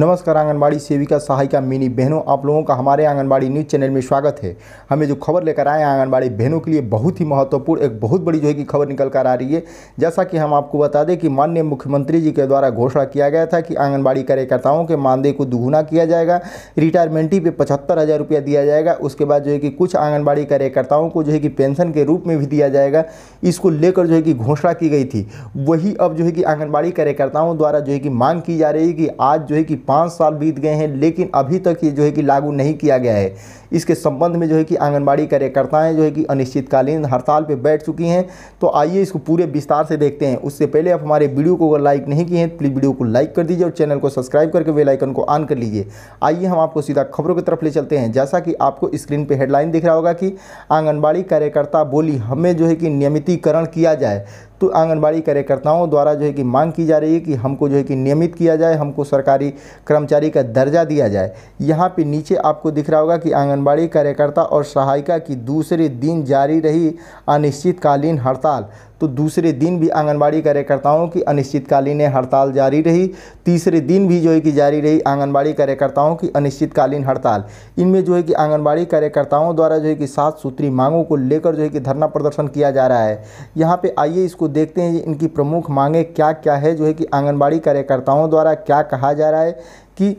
नमस्कार आंगनबाड़ी सेविका सहायिका मिनी बहनों आप लोगों का हमारे आंगनबाड़ी न्यूज़ चैनल में स्वागत है हमें जो खबर लेकर आए हैं आंगनबाड़ी बहनों के लिए बहुत ही महत्वपूर्ण एक बहुत बड़ी जो है कि खबर निकल कर आ रही है जैसा कि हम आपको बता दें कि माननीय मुख्यमंत्री जी के द्वारा घोषणा किया गया था कि आंगनबाड़ी कार्यकर्ताओं के मानदेय को दुगुना किया जाएगा रिटायरमेंटी पे पचहत्तर हज़ार रुपया दिया जाएगा उसके बाद जो है कि कुछ आंगनबाड़ी कार्यकर्ताओं को जो है कि पेंशन के रूप में भी दिया जाएगा इसको लेकर जो है कि घोषणा की गई थी वही अब जो है कि आंगनबाड़ी कार्यकर्ताओं द्वारा जो है कि मांग की जा रही है कि आज जो है कि पाँच साल बीत गए हैं लेकिन अभी तक ये जो है कि लागू नहीं किया गया है इसके संबंध में जो है कि आंगनबाड़ी कार्यकर्ताएं जो है कि अनिश्चितकालीन हड़ताल पर बैठ चुकी हैं तो आइए इसको पूरे विस्तार से देखते हैं उससे पहले आप हमारे वीडियो को अगर लाइक नहीं किए हैं तो प्लीज़ वीडियो को लाइक कर दीजिए और चैनल को सब्सक्राइब करके वेलाइकन को ऑन कर लीजिए आइए हम आपको सीधा खबरों की तरफ ले चलते हैं जैसा कि आपको स्क्रीन पर हेडलाइन दिख रहा होगा कि आंगनबाड़ी कार्यकर्ता बोली हमें जो है कि नियमितीकरण किया जाए तो आंगनबाड़ी कार्यकर्ताओं द्वारा जो है कि मांग की जा रही है कि हमको जो है कि नियमित किया जाए हमको सरकारी कर्मचारी का दर्जा दिया जाए यहाँ पे नीचे आपको दिख रहा होगा कि आंगनबाड़ी कार्यकर्ता और सहायिका की दूसरे दिन जारी रही अनिश्चितकालीन हड़ताल तो दूसरे दिन भी आंगनबाड़ी कार्यकर्ताओं की अनिश्चितकालीन हड़ताल जारी रही तीसरे दिन भी जो है कि जारी रही आंगनबाड़ी कार्यकर्ताओं की अनिश्चितकालीन हड़ताल इनमें जो है कि आंगनबाड़ी कार्यकर्ताओं द्वारा जो है कि सात सूत्री मांगों को लेकर जो है कि धरना प्रदर्शन किया जा रहा है यहाँ पर आइए इसको देखते हैं इनकी प्रमुख मांगें क्या क्या है जो है कि आंगनबाड़ी कार्यकर्ताओं द्वारा क्या कहा जा रहा है कि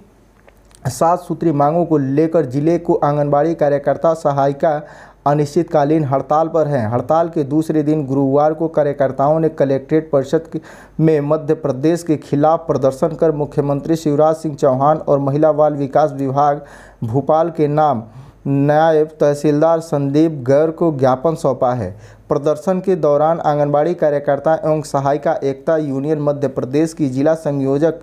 सात सूत्री मांगों को लेकर जिले को आंगनबाड़ी कार्यकर्ता सहायिका अनिश्चितकालीन हड़ताल पर हैं हड़ताल के दूसरे दिन गुरुवार को कार्यकर्ताओं ने कलेक्ट्रेट परिषद में मध्य प्रदेश के खिलाफ प्रदर्शन कर मुख्यमंत्री शिवराज सिंह चौहान और महिला बाल विकास विभाग भोपाल के नाम नायब तहसीलदार संदीप गैर को ज्ञापन सौंपा है प्रदर्शन के दौरान आंगनबाड़ी कार्यकर्ता एवं सहायिका एकता यूनियन मध्य प्रदेश की जिला संयोजक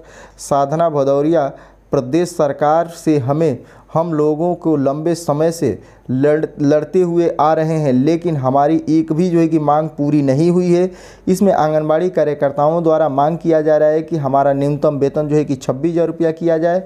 साधना भदौरिया प्रदेश सरकार से हमें हम लोगों को लंबे समय से लड़ लड़ते हुए आ रहे हैं लेकिन हमारी एक भी जो है कि मांग पूरी नहीं हुई है इसमें आंगनबाड़ी कार्यकर्ताओं द्वारा मांग किया जा रहा है कि हमारा न्यूनतम वेतन जो है कि छब्बीस हज़ार रुपया किया जाए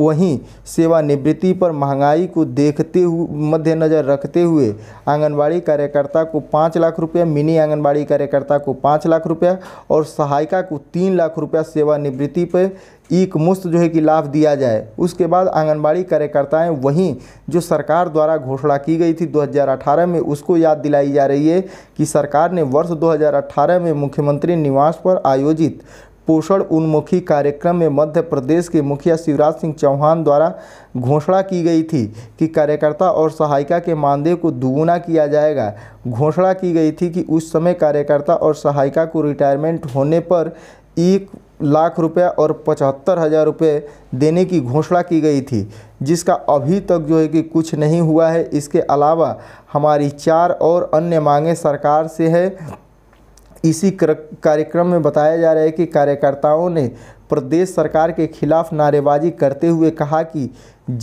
वहीं सेवानिवृत्ति पर महंगाई को देखते हुए मद्देनज़र रखते हुए आंगनबाड़ी कार्यकर्ता को पाँच लाख रुपया मिनी आंगनबाड़ी कार्यकर्ता को पाँच लाख रुपया और सहायिका को तीन लाख रुपया सेवानिवृत्ति पर एक मुश्त जो है कि लाभ दिया जाए उसके बाद आंगनबाड़ी कार्यकर्ता करता वहीं जो सरकार द्वारा घोषणा की गई थी 2018 में उसको याद दिलाई जा रही है कि सरकार ने वर्ष 2018 में मुख्यमंत्री निवास पर आयोजित पोषण उन्मुखी कार्यक्रम में मध्य प्रदेश के मुखिया शिवराज सिंह चौहान द्वारा घोषणा की गई थी कि कार्यकर्ता और सहायिका के मानदेय को दुगुना किया जाएगा घोषणा की गई थी कि उस समय कार्यकर्ता और सहायिका को रिटायरमेंट होने पर एक लाख रुपया और पचहत्तर हज़ार रुपये देने की घोषणा की गई थी जिसका अभी तक जो है कि कुछ नहीं हुआ है इसके अलावा हमारी चार और अन्य मांगें सरकार से है इसी कार्यक्रम में बताया जा रहा है कि कार्यकर्ताओं ने प्रदेश सरकार के खिलाफ नारेबाजी करते हुए कहा कि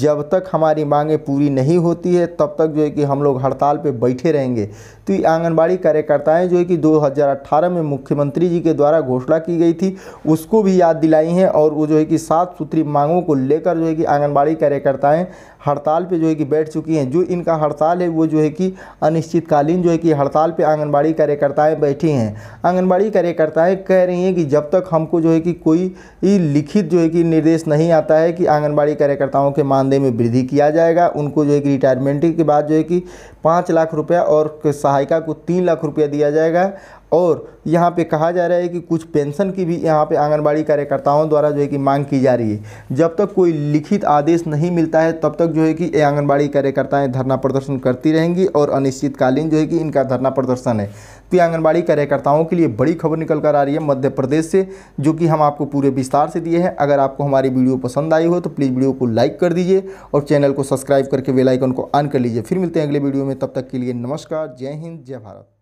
जब तक हमारी मांगें पूरी नहीं होती है तब तक जो है कि हम लोग हड़ताल पे बैठे रहेंगे तो ये आंगनबाड़ी कार्यकर्ताएं जो है कि 2018 में मुख्यमंत्री जी के द्वारा घोषणा की गई थी उसको भी याद दिलाई हैं और वो जो है कि सात सूत्री मांगों को लेकर जो है कि आंगनबाड़ी कार्यकर्ताएँ हड़ताल पे जो है कि बैठ चुकी हैं जो इनका हड़ताल है वो जो है कि अनिश्चितकालीन जो है कि हड़ताल पे आंगनबाड़ी कार्यकर्ताएं बैठी हैं आंगनबाड़ी कार्यकर्ताएं कह रही हैं कि जब तक हमको जो है कि कोई लिखित जो है कि निर्देश नहीं आता है कि आंगनबाड़ी कार्यकर्ताओं के मानदेय में वृद्धि किया जाएगा उनको जो है कि रिटायरमेंट के बाद जो है कि पाँच लाख रुपया और सहायिका को तीन लाख रुपया दिया जाएगा और यहाँ पे कहा जा रहा है कि कुछ पेंशन की भी यहाँ पे आंगनबाड़ी कार्यकर्ताओं द्वारा जो है कि मांग की जा रही है जब तक कोई लिखित आदेश नहीं मिलता है तब तक जो है कि आंगनबाड़ी कार्यकर्ताएँ धरना प्रदर्शन करती रहेंगी और अनिश्चितकालीन जो है कि इनका धरना प्रदर्शन है तो आंगनबाड़ी कार्यकर्ताओं के लिए बड़ी खबर निकल कर आ रही है मध्य प्रदेश से जो कि हम आपको पूरे विस्तार से दिए हैं अगर आपको हमारी वीडियो पसंद आई हो तो प्लीज़ वीडियो को लाइक कर दीजिए और चैनल को सब्सक्राइब करके बेलाइकन को ऑन कर लीजिए फिर मिलते हैं अगले वीडियो में तब तक के लिए नमस्कार जय हिंद जय भारत